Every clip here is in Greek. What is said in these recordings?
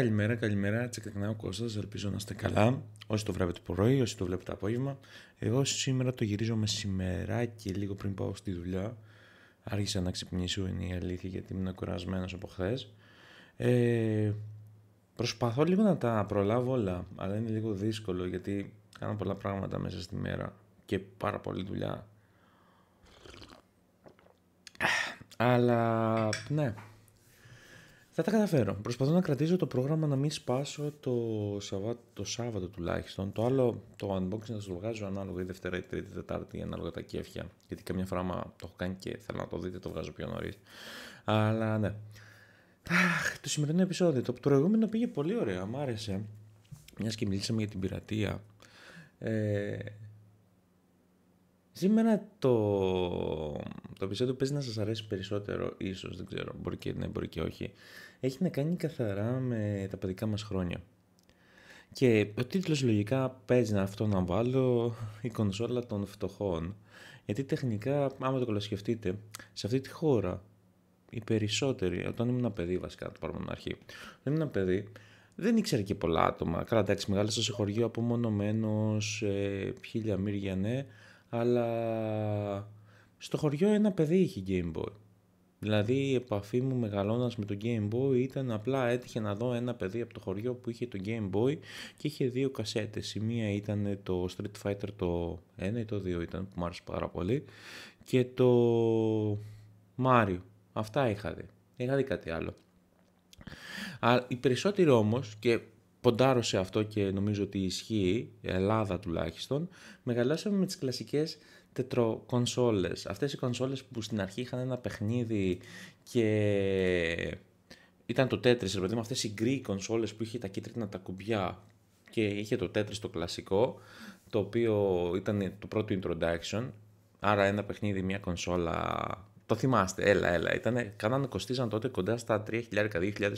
Καλημέρα, καλημέρα. ο Κώστας, ελπίζω να είστε καλά. Όσοι το βλέπετε το πρωί, όσοι το βλέπετε το απόγευμα. Εγώ σήμερα το γυρίζω σημερά και λίγο πριν πάω στη δουλειά. Άρχισα να ξυπνήσω, είναι η αλήθεια, γιατί ήμουν κουρασμένος από χθες. Ε, προσπαθώ λίγο να τα προλάβω όλα, αλλά είναι λίγο δύσκολο γιατί κάνω πολλά πράγματα μέσα στη μέρα και πάρα πολύ δουλειά. Αλλά ναι, θα τα καταφέρω. Προσπαθώ να κρατήσω το πρόγραμμα να μην σπάσω το, Σαββα... το Σάββατο τουλάχιστον. Το άλλο, το unboxing θα το βγάζω ανάλογα η Δευτέρα, η Τρίτη, η Τετάρτη, ανάλογα τα κέφια. Γιατί καμιά φορά άμα το έχω κάνει και θέλω να το δείτε, το βγάζω πιο νωρίς. Αλλά ναι. Αχ, το σημερινό επεισόδιο. Το προηγούμενο πήγε πολύ ωραία. Μ' άρεσε. Μιας και μιλήσαμε για την πειρατεία. Ε, Σήμερα το, το επεισόδιο παίζει να σας αρέσει περισσότερο, ίσως, δεν ξέρω, μπορεί και ναι, μπορεί και όχι. Έχει να κάνει καθαρά με τα παιδικά μας χρόνια. Και ο τίτλος λογικά παίζει να αυτό να βάλω η κονσόλα των φτωχών. Γιατί τεχνικά, άμα το κολοσκεφτείτε, σε αυτή τη χώρα οι περισσότεροι, όταν ήμουν ένα παιδί βασικά, το πάρουμε την αρχή, όταν ήμουν ένα παιδί, δεν ήξερε και πολλά άτομα. Καλά, εντάξει, μεγάλωσα σε χωριό απομονωμένος, ε, χίλια μύρια ναι, αλλά στο χωριό ένα παιδί είχε Game Boy. Δηλαδή η επαφή μου μεγαλώνας με το Game Boy ήταν απλά έτυχε να δω ένα παιδί από το χωριό που είχε το Game Boy και είχε δύο κασέτες. Η μία ήταν το Street Fighter το 1 ή το 2 ήταν που μου άρεσε πάρα πολύ και το Mario. Αυτά είχα δει. Είχα δει κάτι άλλο. Α, οι περισσότεροι όμως και ποντάρω σε αυτό και νομίζω ότι ισχύει, η Ελλάδα τουλάχιστον, μεγαλώσαμε με τις κλασικές τετροκονσόλες. Αυτές οι κονσόλες που στην αρχή είχαν ένα παιχνίδι και ήταν το Tetris, ρε αυτές οι γκρι κονσόλες που είχε τα κίτρινα τα κουμπιά και είχε το Tetris το κλασικό, το οποίο ήταν το πρώτο introduction, άρα ένα παιχνίδι, μια κονσόλα το θυμάστε, έλα, έλα. Ήτανε, κάνανε, κοστίζαν τότε κοντά στα 3.000-2.500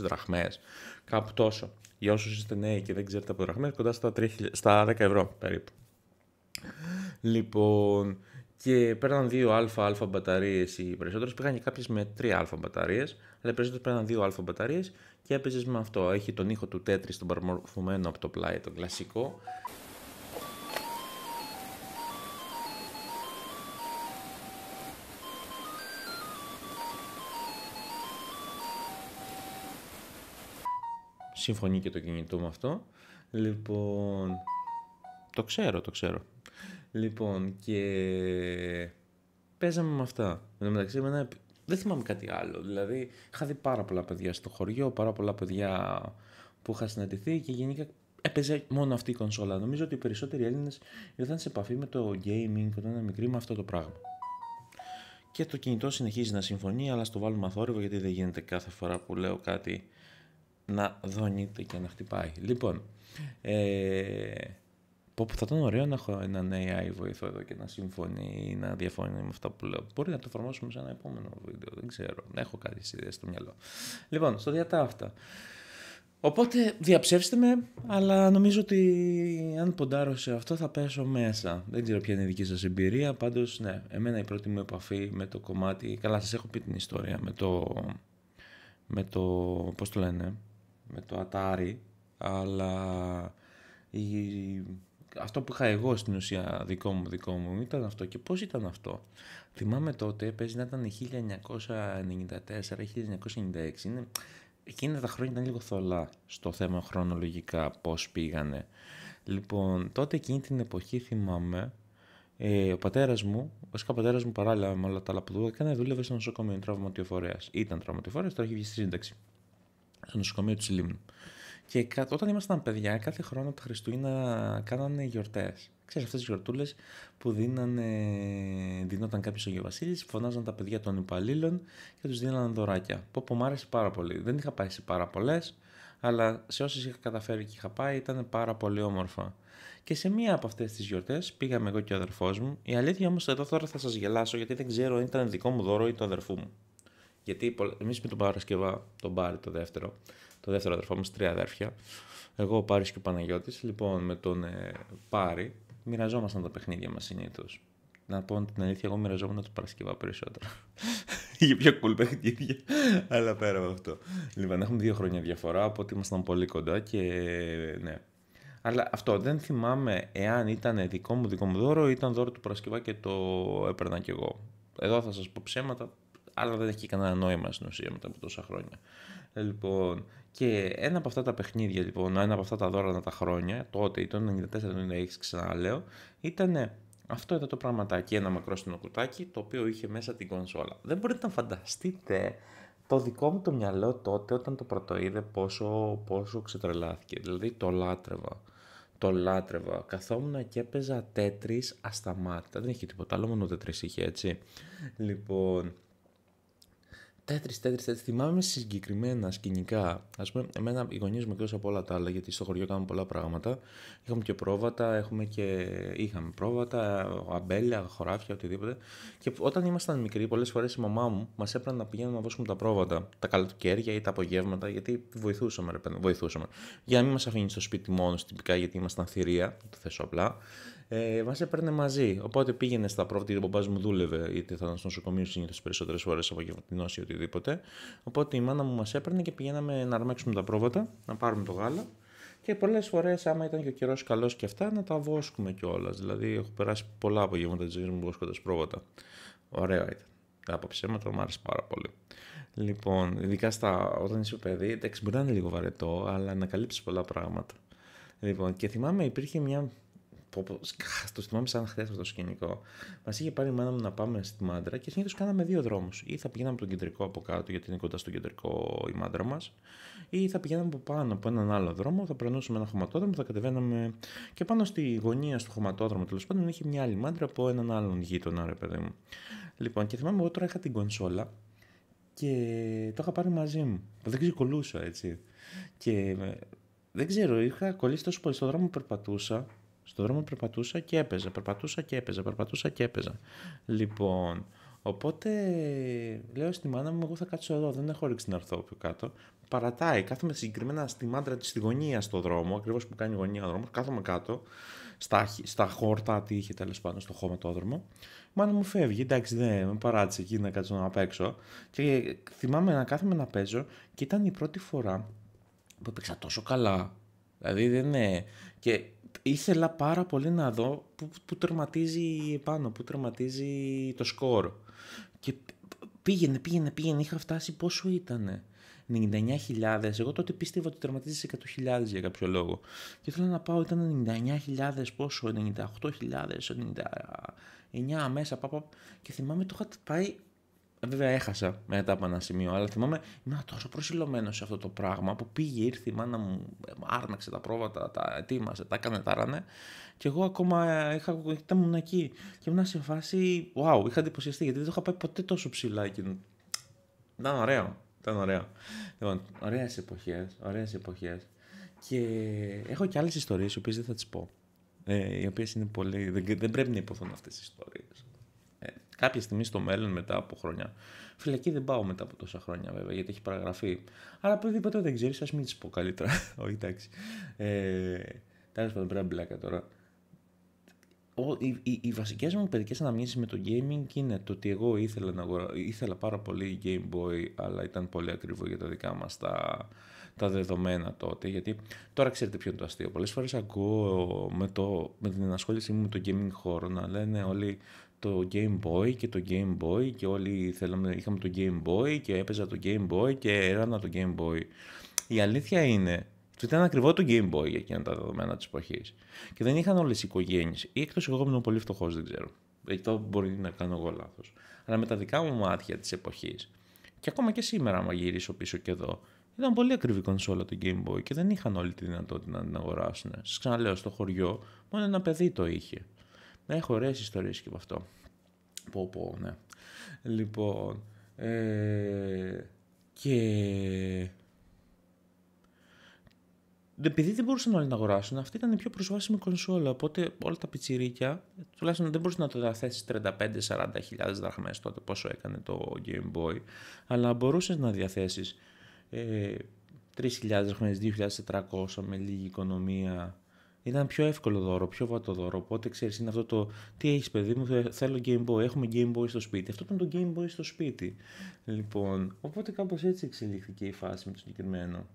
δραχμές. κάπου τόσο. Για όσους είστε νέοι και δεν ξέρετε από δραχμές, κοντά στα, 3, στα 10 ευρώ περίπου. Λοιπόν, και παίρναν δύο αλφα μπαταριε οι περισσότερες. πήγαν και έπαιζε με τρια αλφα μπαταρίες, αλλα οι περισσοτερε παιρναν δυο αλφα μπαταριε και έπαιζες με αυτό. Έχει τον ήχο του τέτρι στον παρμορφωμένο από το πλάι, τον κλασικό. συμφωνεί και το κινητό μου αυτό. Λοιπόν, το ξέρω, το ξέρω. Λοιπόν, και παίζαμε με αυτά. Εν μεταξύ, εμένα... δεν θυμάμαι κάτι άλλο. Δηλαδή, είχα δει πάρα πολλά παιδιά στο χωριό, πάρα πολλά παιδιά που είχα συναντηθεί και γενικά έπαιζε μόνο αυτή η κονσόλα. Νομίζω ότι οι περισσότεροι Έλληνες ήρθαν σε επαφή με το gaming όταν ήταν μικρή με αυτό το πράγμα. Και το κινητό συνεχίζει να συμφωνεί, αλλά στο βάλουμε αθόρυβο γιατί δεν γίνεται κάθε φορά που λέω κάτι να δονείται και να χτυπάει. Λοιπόν, ε, πω, θα ήταν ωραίο να έχω έναν AI βοηθό εδώ και να συμφωνεί ή να διαφωνεί με αυτά που λέω. Μπορεί να το εφαρμόσουμε σε ένα επόμενο βίντεο, δεν ξέρω. Έχω κάτι στο μυαλό. Λοιπόν, στο διατά αυτά. Οπότε διαψεύστε με, αλλά νομίζω ότι αν ποντάρω σε αυτό θα πέσω μέσα. Δεν ξέρω ποια είναι η δική σας εμπειρία, πάντως ναι, εμένα η πρώτη μου επαφή με το κομμάτι... Καλά, σας έχω πει την ιστορία με το... με το... πώς το λένε με το Atari, αλλά η... αυτό που είχα εγώ στην ουσία δικό μου, δικό μου ήταν αυτό. Και πώς ήταν αυτό. Θυμάμαι τότε, παίζει να ήταν 1994-1996, είναι... Εκείνα τα χρόνια ήταν λίγο θολά στο θέμα χρονολογικά, πώς πήγανε. Λοιπόν, τότε εκείνη την εποχή θυμάμαι, ε, ο πατέρας μου, βασικά ο πατέρας μου παράλληλα με όλα τα άλλα έκανε, δούλευε στο νοσοκομείο τραυματιοφορέα. Ήταν τραυματιοφορέα, τώρα έχει βγει στη σύνταξη. Στο νοσοκομείο της Λίμνου. Και όταν ήμασταν παιδιά, κάθε χρόνο τα Χριστούγεννα κάνανε γιορτές. Ξέρεις αυτές τις γιορτούλες που δίνανε, δινόταν κάποιο Αγιο Βασίλης, φωνάζαν τα παιδιά των υπαλλήλων και τους δίνανε δωράκια. που μου άρεσε πάρα πολύ. Δεν είχα πάει σε πάρα πολλές, αλλά σε όσες είχα καταφέρει και είχα πάει ήταν πάρα πολύ όμορφα. Και σε μία από αυτές τις γιορτές, πήγαμε εγώ και ο αδερφός μου. Η αλήθεια όμως εδώ τώρα θα σας γελάσω γιατί δεν ξέρω αν ήταν δικό μου δώρο ή του αδερφού μου. Γιατί εμείς με τον Παρασκευά, τον Πάρη, το δεύτερο, το δεύτερο αδερφό μας τρία αδέρφια, εγώ, ο Πάρης και ο Παναγιώτης, λοιπόν, με τον ε, Πάρη, μοιραζόμασταν τα παιχνίδια μας συνήθως. Να πω την αλήθεια, εγώ μοιραζόμουν το Παρασκευά περισσότερο. Είχε πιο cool παιχνίδια. Αλλά πέρα από αυτό. Λοιπόν, έχουμε δύο χρόνια διαφορά, οπότε ήμασταν πολύ κοντά και ναι. Αλλά αυτό δεν θυμάμαι εάν ήταν δικό μου δικό μου δώρο ή ήταν δώρο του Παρασκευά και το έπαιρνα κι εγώ. Εδώ θα σας πω ψέματα, αλλά δεν έχει κανένα νόημα στην ουσία μετά από τόσα χρόνια. Λοιπόν, και ένα από αυτά τα παιχνίδια, λοιπόν, ένα από αυτά τα δώρανα τα χρόνια, τότε ήταν 94-96, ξαναλέω, ήταν ε, αυτό εδώ το πραγματάκι, ένα μακρό κουτάκι, το οποίο είχε μέσα την κονσόλα. Δεν μπορείτε να φανταστείτε το δικό μου το μυαλό τότε, όταν το πρωτοείδε, πόσο, πόσο ξετρελάθηκε. Δηλαδή, το λάτρευα. Το λάτρευα. Καθόμουν και έπαιζα τέτρι ασταμάτητα. Δεν είχε τίποτα άλλο, μόνο τέτρι είχε έτσι. Λοιπόν, Τέτρι, τέτρι, τέτρι. Θυμάμαι συγκεκριμένα σκηνικά. Ας πούμε, εμένα οι γονείς μου εκτός από όλα τα άλλα, γιατί στο χωριό κάναμε πολλά πράγματα. Είχαμε και πρόβατα, έχουμε και... είχαμε πρόβατα, αμπέλια, χωράφια, οτιδήποτε. Και όταν ήμασταν μικροί, πολλές φορές η μαμά μου μας έπρεπε να πηγαίνουμε να δώσουμε τα πρόβατα τα καλοκαίρια ή τα απογεύματα, γιατί βοηθούσαμε, ρε βοηθούσαμε. Για να μην μας αφήνει στο σπίτι μόνος τυπικά, γιατί ήμασταν θηρία, το θέσω απλά ε, μα έπαιρνε μαζί. Οπότε πήγαινε στα πρόβατα, ο μπαμπάς μου δούλευε, γιατί ήταν στο νοσοκομείο συνήθως περισσότερες φορές από γευματινός ή οτιδήποτε. Οπότε η μάνα μου μας έπαιρνε και πηγαίναμε να αρμέξουμε τα πρόβατα, να πάρουμε το γάλα. Και πολλές φορές, άμα ήταν και ο καιρός καλός και αυτά, να τα βόσκουμε κιόλας. Δηλαδή, έχω περάσει πολλά απογεύματα της ζωής μου βόσκοντας πρόβατα. Ωραία ήταν. Από ψέματα μου άρεσε πάρα πολύ. Λοιπόν, ειδικά στα, όταν είσαι παιδί, εντάξει, μπορεί να είναι λίγο βαρετό, αλλά ανακαλύψει πολλά πράγματα. Λοιπόν, και θυμάμαι υπήρχε μια πω, πω, το θυμάμαι σαν χθες αυτό το σκηνικό. Μας είχε πάρει η μάνα μου να πάμε στη μάντρα και συνήθως κάναμε δύο δρόμους. Ή θα πηγαίναμε από τον κεντρικό από κάτω, γιατί είναι κοντά στο κεντρικό η μάντρα μας, ή θα πηγαίναμε από πάνω από έναν άλλο δρόμο, θα περνούσαμε ένα χωματόδρομο, θα κατεβαίναμε. Και πάνω στη γωνία στο χωματόδρομο τέλος πάντων είχε μια άλλη μάντρα από έναν άλλον γείτονα, ρε παιδί μου. Λοιπόν, και θυμάμαι εγώ τώρα είχα την κονσόλα και το είχα πάρει μαζί μου. Δεν ξεκολούσα έτσι. Και ε, δεν ξέρω, είχα κολλήσει τόσο πολύ στον δρόμο που περπατούσα στον δρόμο περπατούσα και έπαιζα, περπατούσα και έπαιζα, περπατούσα και έπαιζα. Λοιπόν, οπότε λέω στη μάνα μου, εγώ θα κάτσω εδώ, δεν έχω ρίξει να έρθω πιο κάτω. Παρατάει, κάθομαι συγκεκριμένα στη μάντρα της στη γωνία στο δρόμο, ακριβώς που κάνει γωνία ο δρόμος, κάθομαι κάτω, στα, στα χόρτα, τι είχε τέλος πάντων, στο χώμα το δρόμο. μάνα μου φεύγει, εντάξει, δεν με παράτησε εκεί να κάτσω να παίξω. Και θυμάμαι να κάθομαι να παίζω και ήταν η πρώτη φορά που έπαιξα τόσο καλά. Δηλαδή δεν είναι. Και ήθελα πάρα πολύ να δω που, που τερματίζει πάνω, που τερματίζει το σκορ. Και πήγαινε, πήγαινε, πήγαινε, είχα φτάσει πόσο ήτανε. 99.000. Εγώ τότε πίστευα ότι τερματίζεις σε 100.000 για κάποιο λόγο. Και ήθελα να πάω, ήταν 99.000 πόσο, 98.000, 99 μέσα, πάπα. Και θυμάμαι το είχα πάει Βέβαια έχασα μετά από ένα σημείο, αλλά θυμάμαι ήμουν τόσο προσιλωμένος σε αυτό το πράγμα που πήγε, ήρθε η μάνα μου, άρναξε τα πρόβατα, τα ετοίμασε, τα έκανε, τα ράνε. Και εγώ ακόμα είχα, ήμουν εκεί και ήμουν σε φάση, wow, είχα εντυπωσιαστεί γιατί δεν το είχα πάει ποτέ τόσο ψηλά εκεί. Ήταν ωραίο, ήταν ωραίο. Λοιπόν, ωραίες εποχές, ωραίες εποχές. Και έχω και άλλες ιστορίες, οι οποίες δεν θα τις πω. Ε, οι οποίες είναι πολύ, δεν, δεν πρέπει να υποθούν αυτές τις ιστορίες κάποια στιγμή στο μέλλον μετά από χρόνια. Φυλακή δεν πάω μετά από τόσα χρόνια βέβαια, γιατί έχει παραγραφεί. Αλλά ποτέ δεν ξέρεις, ας μην της πω καλύτερα. Όχι, εντάξει. Ε, Τέλος πάντων, πρέπει να μπλάκα τώρα. οι, βασικέ βασικές μου παιδικές αναμνήσεις με το gaming είναι το ότι εγώ ήθελα, να αγορα... ήθελα πάρα πολύ Game Boy αλλά ήταν πολύ ακριβό για τα δικά μας. τα τα δεδομένα τότε. Γιατί τώρα ξέρετε ποιο είναι το αστείο. Πολλές φορές ακούω με, το, με την ενασχόλησή μου με το gaming χώρο να λένε όλοι το Game Boy και το Game Boy και όλοι θέλαμε, είχαμε το Game Boy και έπαιζα το Game Boy και έρανα το Game Boy. Η αλήθεια είναι ότι ήταν ακριβό το Game Boy για εκείνα τα δεδομένα της εποχής. Και δεν είχαν όλες οι οικογένειες. Ή εκτός εγώ ήμουν πολύ φτωχός, δεν ξέρω. το μπορεί να κάνω εγώ λάθος. Αλλά με τα δικά μου μάτια της εποχής, και ακόμα και σήμερα, άμα γυρίσω πίσω και εδώ, ήταν πολύ ακριβή κονσόλα το Game Boy και δεν είχαν όλη τη δυνατότητα να την αγοράσουν. Σας ξαναλέω, στο χωριό μόνο ένα παιδί το είχε. Έχω ωραίες ιστορίες και από αυτό. Πω πω, ναι. Λοιπόν. Ε, και. Επειδή δεν μπορούσαν όλοι να αγοράσουν, αυτή ήταν η πιο προσβάσιμη κονσόλα. Οπότε όλα τα πιτσιρίκια, τουλάχιστον δεν μπορούσες να το διαθέσεις 35-40 χιλιάδες δραχμές τότε, πόσο έκανε το Game Boy, αλλά μπορούσες να διαθέσεις ε, 3.000 2.400 με λίγη οικονομία. Ήταν πιο εύκολο δώρο, πιο βατό δώρο. Οπότε ξέρεις, είναι αυτό το τι έχεις, παιδί μου, θέλω Game Boy. Έχουμε Game Boy στο σπίτι. Αυτό ήταν το Game Boy στο σπίτι. Λοιπόν, οπότε κάπως έτσι εξελίχθηκε η φάση με το συγκεκριμένο.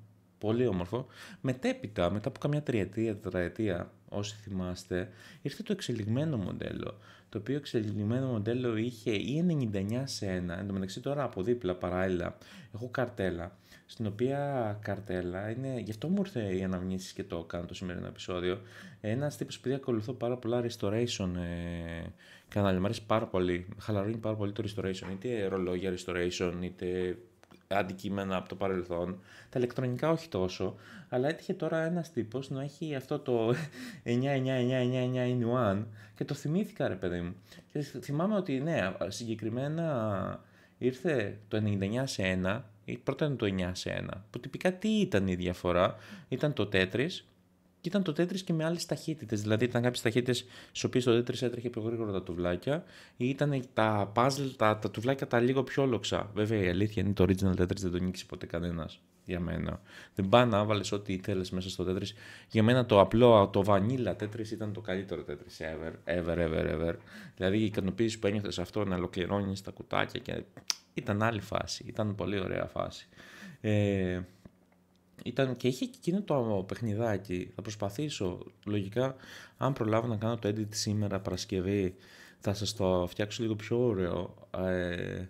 Πολύ όμορφο. Μετέπειτα, μετά από καμιά τριετία, τετραετία, όσοι θυμάστε, ήρθε το εξελιγμένο μοντέλο. Το οποίο εξελιγμένο μοντέλο είχε ή 99 σε ένα. Εν τω μεταξύ, τώρα από δίπλα παράλληλα έχω καρτέλα. Στην οποία καρτέλα είναι. Γι' αυτό μου ήρθε η αναμνήση και το κάνω το σημερινό επεισόδιο. Ένας τύπος που ακολουθώ πάρα πολλά restoration ε, κανάλια. Μου αρέσει πάρα πολύ. Χαλαρώνει πάρα πολύ το restoration. Είτε ρολόγια restoration, είτε αντικείμενα από το παρελθόν. Τα ηλεκτρονικά όχι τόσο, αλλά έτυχε τώρα ένας τύπος να έχει αυτό το 99999 in και το θυμήθηκα ρε παιδί μου. θυμάμαι ότι ναι, συγκεκριμένα ήρθε το 99 σε 1, πρώτα είναι το 9 σε 1, που τυπικά τι ήταν η διαφορά, ήταν το Tetris και ήταν το τέτρι και με άλλες ταχύτητες. Δηλαδή, ήταν κάποιες ταχύτητες στις οποίες το τέτρι έτρεχε πιο γρήγορα τα τουβλάκια, ή ήταν τα puzzle, τα, τα τουβλάκια τα λίγο πιο όλοξα. Βέβαια, η αλήθεια είναι το original τέτρι δεν το νίκησε ποτέ κανένας για μένα. Δεν πάει να βάλεις ό,τι ήθελε μέσα στο τέτρι. Για μένα το απλό, το vanilla τέτρι ήταν το καλύτερο τέτρι ever, ever, ever, ever. Δηλαδή, η ικανοποίηση που ένιωθες αυτό να ολοκληρώνεις τα κουτάκια και ήταν άλλη φάση. Ήταν πολύ ωραία φάση. Ε, ήταν και είχε εκείνο το παιχνιδάκι. Θα προσπαθήσω, λογικά, αν προλάβω να κάνω το edit σήμερα Παρασκευή, θα σας το φτιάξω λίγο πιο ωραίο. Ε,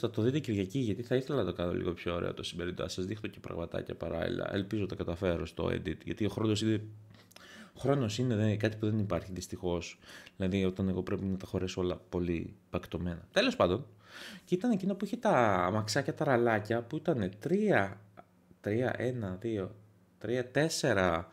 θα το δείτε Κυριακή, γιατί θα ήθελα να το κάνω λίγο πιο ωραίο το σημερινό. σας δείχνω και πραγματάκια παράλληλα. Ελπίζω τα καταφέρω στο edit, γιατί ο χρόνος είναι... Ο είναι δε, κάτι που δεν υπάρχει δυστυχώς. Δηλαδή, όταν εγώ πρέπει να τα χωρέσω όλα πολύ πακτωμένα. Τέλος πάντων, και ήταν εκείνο που είχε τα αμαξάκια τα ραλάκια που ήταν τρία Τρία, 1, 2, 3, 4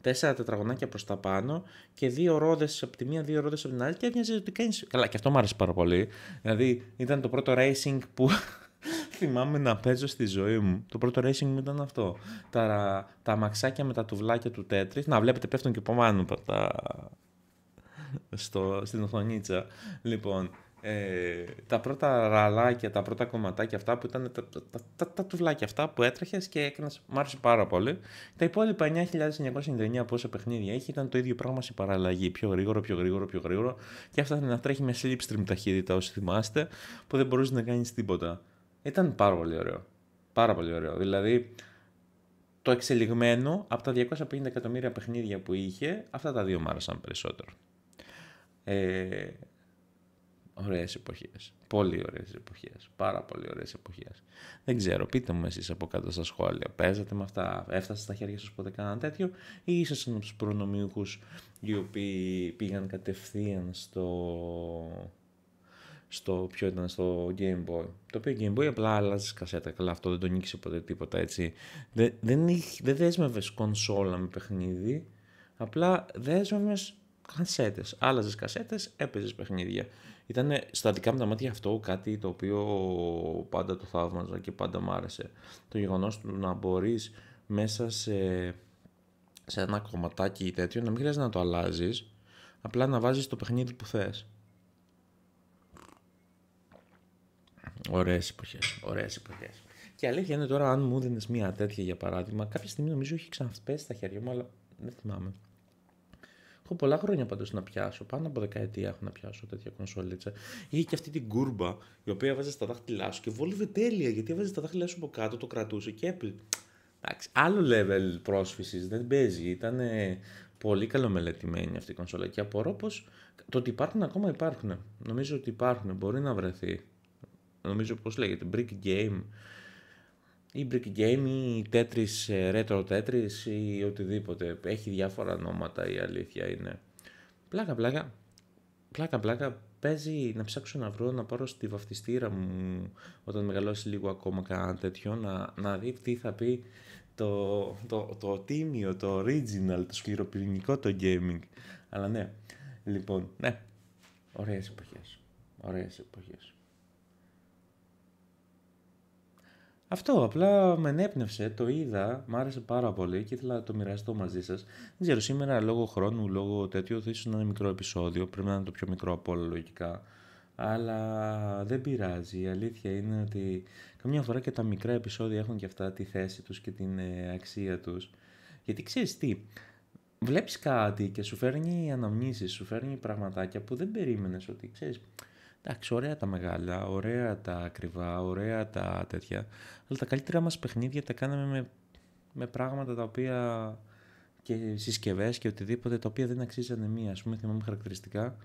τέσσερα τετραγωνάκια προς τα πάνω και δύο ρόδες από τη μία, δύο ρόδες από την άλλη και έμοιαζε ότι κάνεις. Καλά, και αυτό μου άρεσε πάρα πολύ. Δηλαδή ήταν το πρώτο racing που θυμάμαι να παίζω στη ζωή μου. Το πρώτο racing μου ήταν αυτό. Τα, τα μαξάκια με τα τουβλάκια του Τέτρι. Να βλέπετε πέφτουν και από τα... Στο, στην οθονίτσα. Λοιπόν, ε, τα πρώτα ραλάκια, τα πρώτα κομματάκια αυτά που ήταν τα, τα, τα, τα τουβλάκια αυτά που έτρεχες και έκανες. Μ' άρεσε πάρα πολύ. Τα υπόλοιπα 9.999 πόσα παιχνίδια έχει ήταν το ίδιο πράγμα σε παραλλαγή. Πιο γρήγορο, πιο γρήγορο, πιο γρήγορο. Και αυτά να τρέχει με slipstream ταχύτητα όσοι θυμάστε, που δεν μπορούσες να κάνεις τίποτα. Ήταν πάρα πολύ ωραίο. Πάρα πολύ ωραίο. Δηλαδή, το εξελιγμένο από τα 250 εκατομμύρια παιχνίδια που είχε, αυτά τα δύο μ' άρεσαν περισσότερο. Ε, Ωραίες εποχές. Πολύ ωραίες εποχές. Πάρα πολύ ωραίες εποχές. Δεν ξέρω, πείτε μου εσείς από κάτω στα σχόλια. Παίζατε με αυτά, έφτασε στα χέρια σας ποτέ κανένα τέτοιο ή ήσασταν από τους προνομιούχους οι οποίοι πήγαν κατευθείαν στο... Στο ποιο ήταν, στο Game Boy. Το οποίο Game Boy απλά άλλαζες κασέτα. Καλά, αυτό δεν το νίκησε ποτέ τίποτα έτσι. Δεν, δεν, δεν δέσμευες κονσόλα με παιχνίδι. Απλά δέσμευε κασέτες. Άλλαζες κασέτες, έπαιζες παιχνίδια. Ήταν στα δικά μου τα μάτια αυτό κάτι το οποίο πάντα το θαύμαζα και πάντα μ' άρεσε. Το γεγονός του να μπορείς μέσα σε, σε ένα κομματάκι ή τέτοιο να μην χρειάζεται να το αλλάζεις, απλά να βάζεις το παιχνίδι που θες. Ωραίες εποχές, ωραίες εποχές. Και αλήθεια είναι τώρα, αν μου δίνει μία τέτοια για παράδειγμα, κάποια στιγμή νομίζω έχει ξαναπέσει στα χέρια μου, αλλά δεν θυμάμαι. Έχω πολλά χρόνια πάντως να πιάσω. Πάνω από δεκαετία έχω να πιάσω τέτοια κονσόλιτσα. Είχε και αυτή την κούρμπα, η οποία έβαζε τα δάχτυλά σου και βόλευε τέλεια. Γιατί έβαζε τα δάχτυλά σου από κάτω, το κρατούσε και έπλε. Εντάξει, άλλο level πρόσφυσης δεν παίζει. Ήταν πολύ καλομελετημένη αυτή η κονσόλα και απορώ πως το ότι υπάρχουν ακόμα υπάρχουν. Νομίζω ότι υπάρχουν, μπορεί να βρεθεί. Νομίζω πώ λέγεται, Brick Game ή Brick Game ή Tetris, ε, Retro Tetris ή οτιδήποτε. Έχει διάφορα ονόματα η αλήθεια διαφορα νοματα Πλάκα πλάκα, πλάκα πλάκα παίζει να ψάξω να βρω να πάρω στη βαφτιστήρα μου όταν μεγαλώσει λίγο ακόμα κάτι τέτοιο να, να δει τι θα πει το, το, το τίμιο, το original, το σκληροπυρηνικό το gaming. Αλλά ναι, λοιπόν, ναι, ωραίες εποχές, ωραίες εποχές. Αυτό, απλά με ενέπνευσε, το είδα, μου άρεσε πάρα πολύ και ήθελα να το μοιραστώ μαζί σας. Δεν ξέρω, σήμερα λόγω χρόνου, λόγω τέτοιου, θα ίσως να είναι μικρό επεισόδιο. Πρέπει να είναι το πιο μικρό από όλα, λογικά. Αλλά δεν πειράζει. Η αλήθεια είναι ότι καμιά φορά και τα μικρά επεισόδια έχουν και αυτά τη θέση τους και την ε, αξία τους. Γιατί ξέρεις τι, βλέπεις κάτι και σου φέρνει αναμνήσεις, σου φέρνει πραγματάκια που δεν περίμενες ότι ξέρεις Εντάξει, ωραία τα μεγάλα, ωραία τα ακριβά, ωραία τα τέτοια. Αλλά τα καλύτερα μας παιχνίδια τα κάναμε με, με πράγματα τα οποία και συσκευές και οτιδήποτε τα οποία δεν αξίζανε μία. Ας πούμε, θυμάμαι χαρακτηριστικά.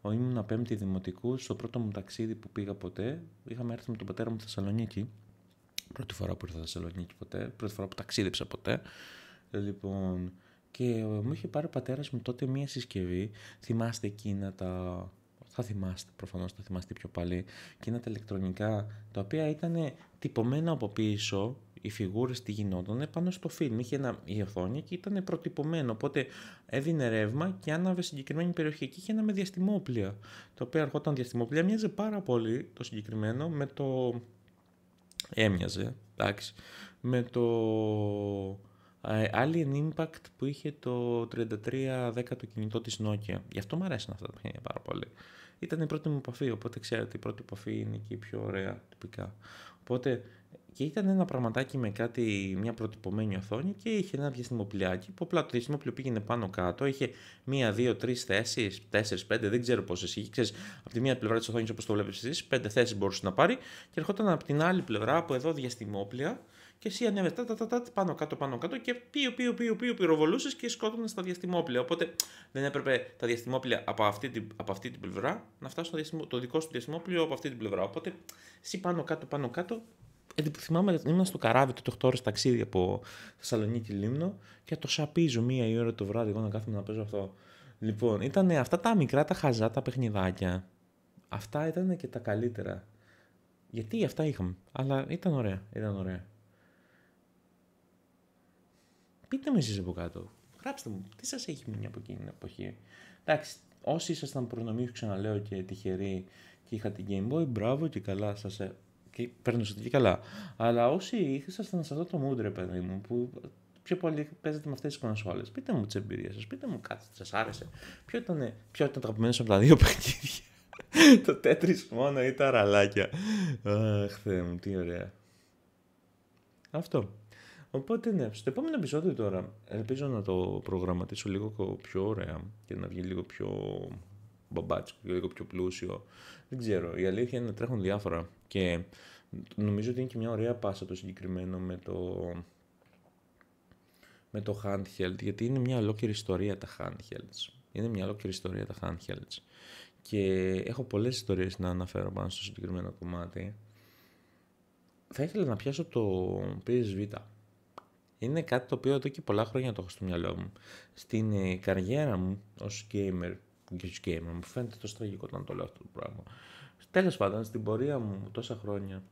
Ο ήμουν πέμπτη δημοτικού, στο πρώτο μου ταξίδι που πήγα ποτέ, είχαμε έρθει με τον πατέρα μου Θεσσαλονίκη. Πρώτη φορά που ήρθα στη Θεσσαλονίκη ποτέ, πρώτη φορά που ταξίδεψα ποτέ. Λοιπόν, και μου είχε πάρει ο πατέρας μου τότε μία συσκευή. Θυμάστε εκείνα τα θα θυμάστε, προφανώς θα θυμάστε πιο παλί, και είναι τα ηλεκτρονικά, τα οποία ήταν τυπωμένα από πίσω, οι φιγούρες τι γινόταν πάνω στο φιλμ. Είχε ένα, η οθόνη και ήταν προτυπωμένο. Οπότε έδινε ρεύμα και άναβε συγκεκριμένη περιοχή. Και είχε ένα με διαστημόπλια. Το οποίο αρχόταν διαστημόπλια. Μοιάζε πάρα πολύ το συγκεκριμένο με το. Έμοιαζε, εντάξει. Με το. Alien Impact που είχε το 3310 το κινητό της Nokia. Γι' αυτό μου αρέσουν αυτά τα παιχνίδια πάρα πολύ ήταν η πρώτη μου επαφή. Οπότε ξέρετε, η πρώτη επαφή είναι και η πιο ωραία τυπικά. Οπότε και ήταν ένα πραγματάκι με κάτι, μια προτυπωμένη οθόνη και είχε ένα διαστημοπλιάκι που απλά το διαστημόπλιο πήγαινε πάνω κάτω. Είχε μία, δύο, τρεις θέσεις, τέσσερις, πέντε, δεν ξέρω πόσε είχε. Ξέρεις, από τη μία πλευρά της οθόνης όπως το βλέπεις εσύ, πέντε θέσεις μπορούσε να πάρει και ερχόταν από την άλλη πλευρά από εδώ διαστημόπλια και εσύ ανέβαινες τα, τα, τα, τα, πάνω κάτω, πάνω κάτω και πίου, πίου, πίου, πίου, πυροβολούσες και σκότωνες τα διαστημόπλαια. Οπότε δεν έπρεπε τα διαστημόπλαια από αυτή την, από αυτή την πλευρά να φτάσουν το δικό σου διαστημόπλαιο από αυτή την πλευρά. Οπότε εσύ πάνω κάτω, πάνω κάτω. θυμάμαι, ήμουν στο καράβι το 8 ώρες ταξίδι από Θεσσαλονίκη Λίμνο και το σαπίζω μία η ώρα το βράδυ. Εγώ να κάθομαι να παίζω αυτό. Λοιπόν, ήταν αυτά τα μικρά, τα χαζά, τα παιχνιδάκια. Αυτά ήταν και τα καλύτερα. Γιατί αυτά είχαμε. Αλλά ήταν ωραία. Ήταν ωραία πείτε μου εσείς από κάτω. Γράψτε μου, τι σας έχει μείνει από εκείνη την εποχή. Εντάξει, όσοι ήσασταν προνομίους ξαναλέω και τυχεροί και είχα την Game Boy, μπράβο και καλά σας και σε και καλά. Αλλά όσοι ήσασταν σε αυτό το mood ρε παιδί μου που πιο πολύ παίζετε με αυτές τις κονσόλες, πείτε μου τις εμπειρίες σας πείτε μου κάτι σας άρεσε. Ποιο ήταν, ποιο ήταν το αγαπημένος από τα δύο παιχνίδια. το τέτρις μόνο ή τα ραλάκια. Αχ, μου, τι ωραία. Αυτό. Οπότε ναι, στο επόμενο επεισόδιο τώρα ελπίζω να το προγραμματίσω λίγο πιο ωραία και να βγει λίγο πιο μπαμπάτσικο και λίγο πιο πλούσιο. Δεν ξέρω. Η αλήθεια είναι να τρέχουν διάφορα και νομίζω ότι είναι και μια ωραία πάσα το συγκεκριμένο με το με το handheld, γιατί είναι μια ολόκληρη ιστορία τα handhelds. Είναι μια ολόκληρη ιστορία τα handhelds. Και έχω πολλές ιστορίες να αναφέρω πάνω στο συγκεκριμένο κομμάτι. Θα ήθελα να πιάσω το PS Vita είναι κάτι το οποίο εδώ και πολλά χρόνια το έχω στο μυαλό μου. Στην ε, καριέρα μου ως gamer, και ως gamer μου φαίνεται τόσο τραγικό όταν το λέω αυτό το πράγμα. Τέλος πάντων, στην πορεία μου τόσα χρόνια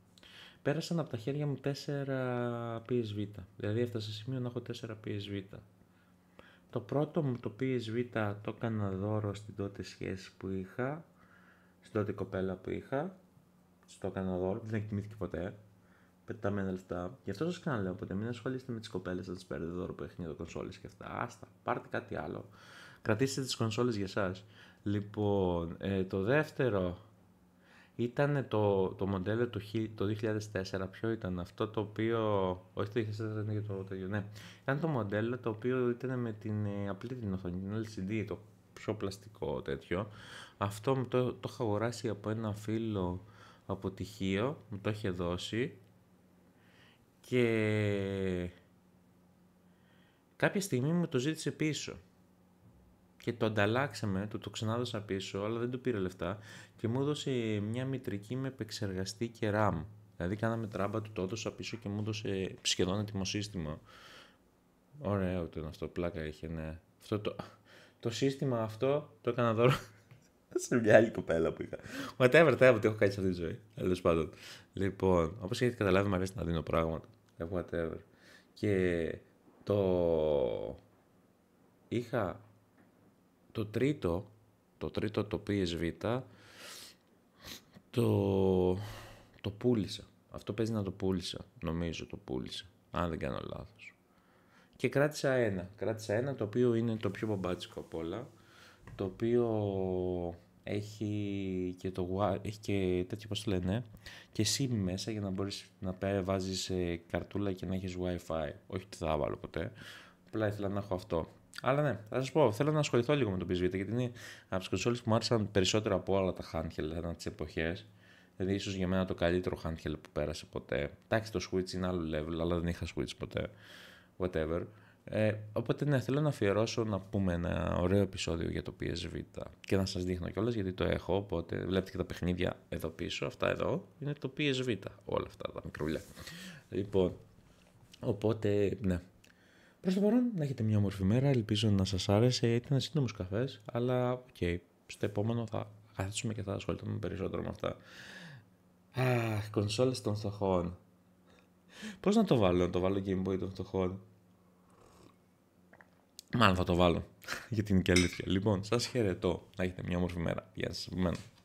πέρασαν από τα χέρια μου 4 PSV. Δηλαδή έφτασα σε σημείο να έχω 4 PSV. Το πρώτο μου το PSV το έκανα δώρο στην τότε σχέση που είχα, στην τότε κοπέλα που είχα, στο έκανα δώρο, δεν εκτιμήθηκε ποτέ πεταμένα λεφτά. Γι' αυτό σας λέω, ποτέ, μην ασχολείστε με τις κοπέλες, θα τι παίρνετε δώρο κονσόλε και αυτά. Άστα, πάρτε κάτι άλλο. Κρατήστε τις κονσόλες για εσά. Λοιπόν, ε, το δεύτερο ήταν το, το μοντέλο του το 2004. Ποιο ήταν αυτό το οποίο. Όχι το 2004, ήταν για το τέτοιο. Ναι, ήταν το μοντέλο το οποίο ήταν με την ε, απλή την οθόνη, την LCD, το πιο πλαστικό τέτοιο. Αυτό το, το είχα αγοράσει από ένα φίλο αποτυχίο, μου το είχε δώσει και κάποια στιγμή μου το ζήτησε πίσω. Και το ανταλλάξαμε, το, το ξανάδωσα πίσω, αλλά δεν του πήρε λεφτά. Και μου έδωσε μια μητρική με επεξεργαστή και RAM. Δηλαδή κάναμε τράμπα του, το έδωσα πίσω και μου έδωσε σχεδόν έτοιμο σύστημα. Ωραίο ήταν αυτό, πλάκα είχε, ναι. Αυτό το, το σύστημα αυτό το έκανα δώρο σε μια άλλη κοπέλα που είχα. Whatever, whatever, τι έχω κάνει σε αυτή τη ζωή. Τέλος πάντων. Λοιπόν, όπως έχετε καταλάβει, μου αρέσει να δίνω πράγματα. Ε, whatever. Και το είχα το τρίτο, το τρίτο το PSV το, το πούλησα. Αυτό παίζει να το πούλησα, νομίζω το πούλησα, αν δεν κάνω λάθος. Και κράτησα ένα, κράτησα ένα το οποίο είναι το πιο μπαμπάτσικο από όλα, το οποίο έχει και, το, έχει και τέτοιο πώς λένε και SIM μέσα για να μπορείς να βάζεις ε, καρτούλα και να έχεις wifi όχι ότι θα βάλω ποτέ απλά ήθελα να έχω αυτό αλλά ναι, θα σας πω, θέλω να ασχοληθώ λίγο με τον PS γιατί είναι από τις κονσόλες που μου άρεσαν περισσότερο από όλα τα handheld ανά τις εποχές. Δηλαδή, ίσως για μένα το καλύτερο handheld που πέρασε ποτέ. Εντάξει, το Switch είναι άλλο level, αλλά δεν είχα Switch ποτέ. Whatever. Ε, οπότε ναι, θέλω να αφιερώσω να πούμε ένα ωραίο επεισόδιο για το PSV και να σας δείχνω κιόλας γιατί το έχω, οπότε βλέπετε και τα παιχνίδια εδώ πίσω, αυτά εδώ, είναι το PSV όλα αυτά τα μικρούλια. Λοιπόν, οπότε ναι. Προς το παρόν, να έχετε μια όμορφη μέρα, ελπίζω να σας άρεσε, ήταν σύντομος καφές, αλλά οκ, okay, στο επόμενο θα καθίσουμε και θα ασχοληθούμε περισσότερο με αυτά. Αχ, κονσόλες των φτωχών. Πώς να το βάλω, να το βάλω Game Boy των φτωχών. Μάλλον θα το βάλω για την και αλήθεια. Λοιπόν, σας χαιρετώ. Να έχετε μια όμορφη μέρα. Γεια σας.